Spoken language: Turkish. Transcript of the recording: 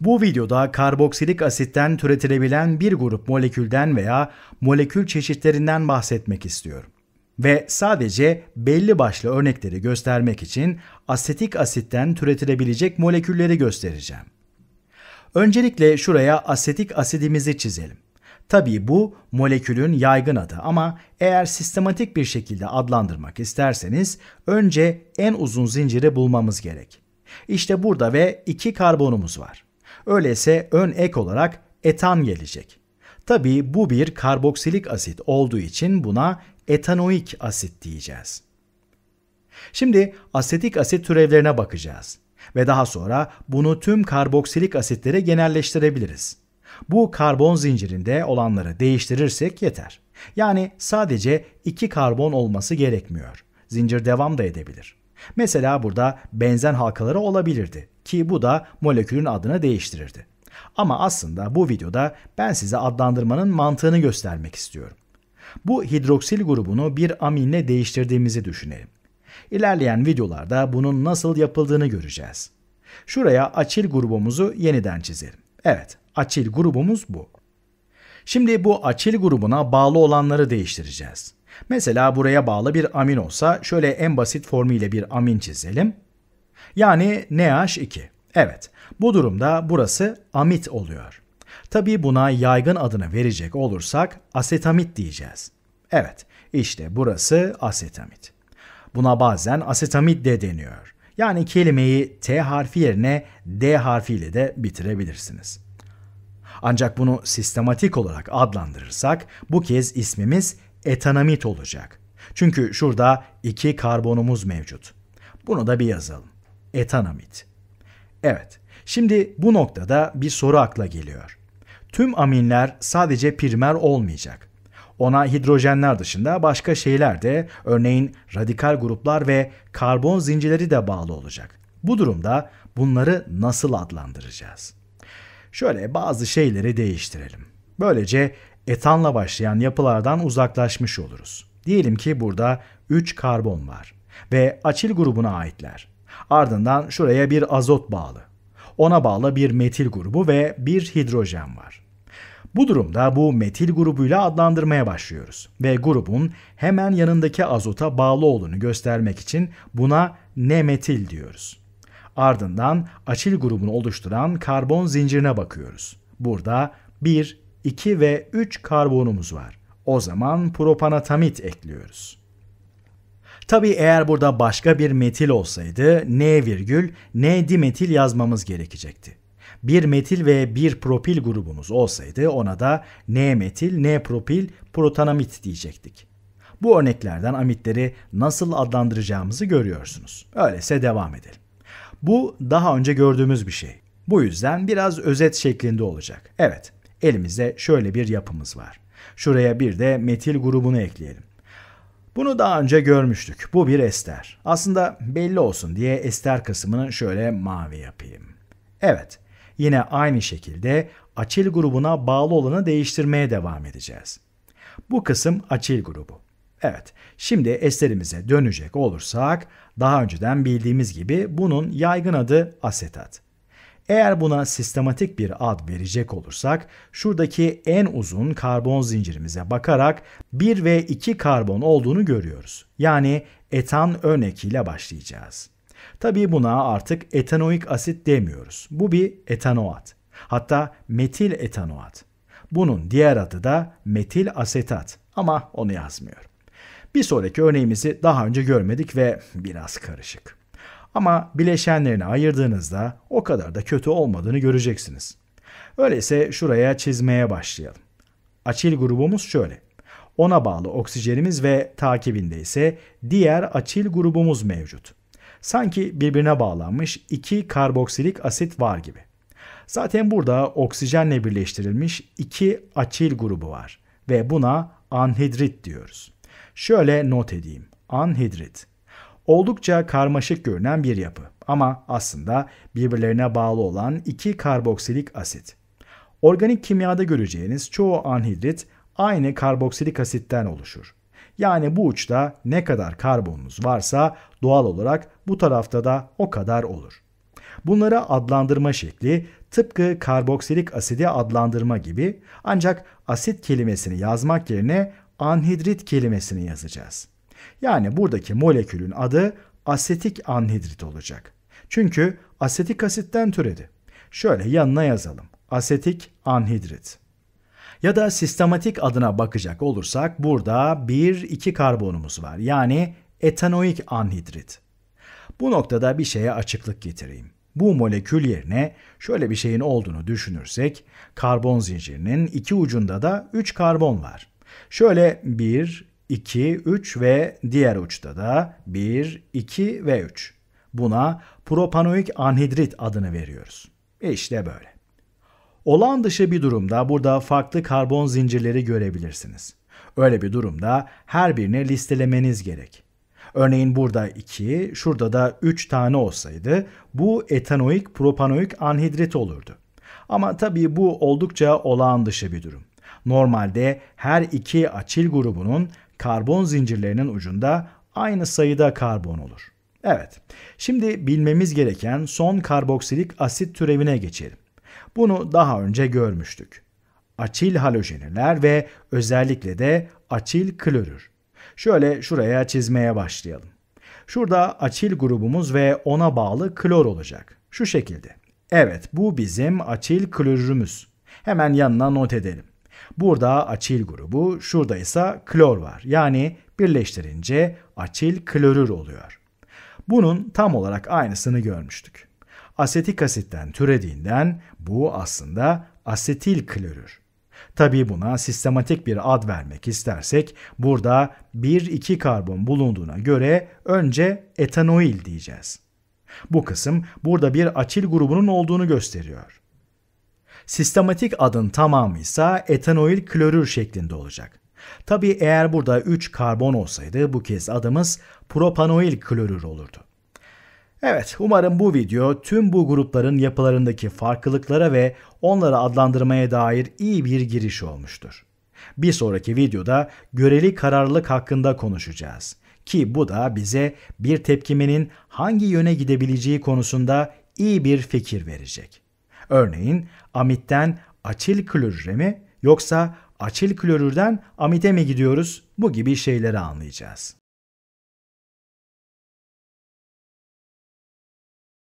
Bu videoda karboksilik asitten türetilebilen bir grup molekülden veya molekül çeşitlerinden bahsetmek istiyorum. Ve sadece belli başlı örnekleri göstermek için asetik asitten türetilebilecek molekülleri göstereceğim. Öncelikle şuraya asetik asidimizi çizelim. Tabii bu molekülün yaygın adı ama eğer sistematik bir şekilde adlandırmak isterseniz önce en uzun zinciri bulmamız gerek. İşte burada ve iki karbonumuz var. Öyleyse ön ek olarak etan gelecek. Tabii bu bir karboksilik asit olduğu için buna etanoik asit diyeceğiz. Şimdi asetik asit türevlerine bakacağız ve daha sonra bunu tüm karboksilik asitlere genelleştirebiliriz. Bu karbon zincirinde olanları değiştirirsek yeter. Yani sadece iki karbon olması gerekmiyor. Zincir devam da edebilir. Mesela burada benzen halkaları olabilirdi ki bu da molekülün adını değiştirirdi. Ama aslında bu videoda ben size adlandırmanın mantığını göstermek istiyorum. Bu hidroksil grubunu bir aminle değiştirdiğimizi düşünelim. İlerleyen videolarda bunun nasıl yapıldığını göreceğiz. Şuraya açil grubumuzu yeniden çizelim. Evet, açil grubumuz bu. Şimdi bu açil grubuna bağlı olanları değiştireceğiz. Mesela buraya bağlı bir amin olsa şöyle en basit formuyla bir amin çizelim. Yani NH2. Evet bu durumda burası amit oluyor. Tabi buna yaygın adını verecek olursak asetamit diyeceğiz. Evet işte burası asetamit. Buna bazen asetamit de deniyor. Yani kelimeyi T harfi yerine D harfiyle de bitirebilirsiniz. Ancak bunu sistematik olarak adlandırırsak bu kez ismimiz etanamit olacak. Çünkü şurada iki karbonumuz mevcut. Bunu da bir yazalım. Etanamit. Evet, şimdi bu noktada bir soru akla geliyor. Tüm aminler sadece primer olmayacak. Ona hidrojenler dışında başka şeyler de örneğin radikal gruplar ve karbon zincirleri de bağlı olacak. Bu durumda bunları nasıl adlandıracağız? Şöyle bazı şeyleri değiştirelim. Böylece etanla başlayan yapılardan uzaklaşmış oluruz. Diyelim ki burada 3 karbon var ve açil grubuna aitler. Ardından şuraya bir azot bağlı. Ona bağlı bir metil grubu ve bir hidrojen var. Bu durumda bu metil grubuyla adlandırmaya başlıyoruz ve grubun hemen yanındaki azota bağlı olduğunu göstermek için buna ne metil diyoruz. Ardından açil grubunu oluşturan karbon zincirine bakıyoruz. Burada bir 2 ve 3 karbonumuz var. O zaman propanatamit ekliyoruz. Tabi eğer burada başka bir metil olsaydı N virgül N dimetil yazmamız gerekecekti. Bir metil ve bir propil grubumuz olsaydı ona da N metil, N propil, protanamit diyecektik. Bu örneklerden amitleri nasıl adlandıracağımızı görüyorsunuz. Öyleyse devam edelim. Bu daha önce gördüğümüz bir şey. Bu yüzden biraz özet şeklinde olacak. Evet, Elimizde şöyle bir yapımız var. Şuraya bir de metil grubunu ekleyelim. Bunu daha önce görmüştük. Bu bir ester. Aslında belli olsun diye ester kısmını şöyle mavi yapayım. Evet, yine aynı şekilde açil grubuna bağlı olanı değiştirmeye devam edeceğiz. Bu kısım açil grubu. Evet, şimdi esterimize dönecek olursak daha önceden bildiğimiz gibi bunun yaygın adı asetat. Eğer buna sistematik bir ad verecek olursak şuradaki en uzun karbon zincirimize bakarak 1 ve 2 karbon olduğunu görüyoruz. Yani etan ön başlayacağız. Tabii buna artık etanoik asit demiyoruz. Bu bir etanoat. Hatta metil etanoat. Bunun diğer adı da metil asetat ama onu yazmıyorum. Bir sonraki örneğimizi daha önce görmedik ve biraz karışık. Ama bileşenlerini ayırdığınızda o kadar da kötü olmadığını göreceksiniz. Öyleyse şuraya çizmeye başlayalım. Açil grubumuz şöyle. Ona bağlı oksijenimiz ve takibinde ise diğer açil grubumuz mevcut. Sanki birbirine bağlanmış iki karboksilik asit var gibi. Zaten burada oksijenle birleştirilmiş iki açil grubu var ve buna anhidrit diyoruz. Şöyle not edeyim. Anhidrit. Oldukça karmaşık görünen bir yapı ama aslında birbirlerine bağlı olan iki karboksilik asit. Organik kimyada göreceğiniz çoğu anhidrit aynı karboksilik asitten oluşur. Yani bu uçta ne kadar karbonunuz varsa doğal olarak bu tarafta da o kadar olur. Bunlara adlandırma şekli tıpkı karboksilik asidi adlandırma gibi ancak asit kelimesini yazmak yerine anhidrit kelimesini yazacağız. Yani buradaki molekülün adı asetik anhidrit olacak. Çünkü asetik asitten türedi. Şöyle yanına yazalım. Asetik anhidrit. Ya da sistematik adına bakacak olursak burada 1-2 karbonumuz var. Yani etanoik anhidrit. Bu noktada bir şeye açıklık getireyim. Bu molekül yerine şöyle bir şeyin olduğunu düşünürsek karbon zincirinin iki ucunda da 3 karbon var. Şöyle 1, 2, 3 ve diğer uçta da 1, 2 ve 3. Buna propanoik anhidrit adını veriyoruz. E işte böyle. Olan dışı bir durumda burada farklı karbon zincirleri görebilirsiniz. Öyle bir durumda her birini listelemeniz gerek. Örneğin burada 2, şurada da 3 tane olsaydı bu etanoik propanoik anhidrit olurdu. Ama tabii bu oldukça olağan dışı bir durum. Normalde her iki açil grubunun karbon zincirlerinin ucunda aynı sayıda karbon olur. Evet, şimdi bilmemiz gereken son karboksilik asit türevine geçelim. Bunu daha önce görmüştük. Açil halojeniler ve özellikle de açil klorür. Şöyle şuraya çizmeye başlayalım. Şurada açil grubumuz ve ona bağlı klor olacak. Şu şekilde. Evet bu bizim açil klorürümüz. Hemen yanına not edelim. Burada açil grubu, şurada ise klor var. Yani birleştirince açil klorür oluyor. Bunun tam olarak aynısını görmüştük. Asetik asitten türediğinden bu aslında asetil klorür. Tabii buna sistematik bir ad vermek istersek burada 1-2 karbon bulunduğuna göre önce etanoil diyeceğiz. Bu kısım burada bir açil grubunun olduğunu gösteriyor. Sistematik adın tamamı ise etanoil klorür şeklinde olacak. Tabi eğer burada 3 karbon olsaydı bu kez adımız propanoil klorür olurdu. Evet, umarım bu video tüm bu grupların yapılarındaki farklılıklara ve onları adlandırmaya dair iyi bir giriş olmuştur. Bir sonraki videoda göreli kararlılık hakkında konuşacağız ki bu da bize bir tepkimenin hangi yöne gidebileceği konusunda iyi bir fikir verecek. Örneğin amitten atil klorüre mi yoksa atil klorürden amide mi gidiyoruz? Bu gibi şeyleri anlayacağız.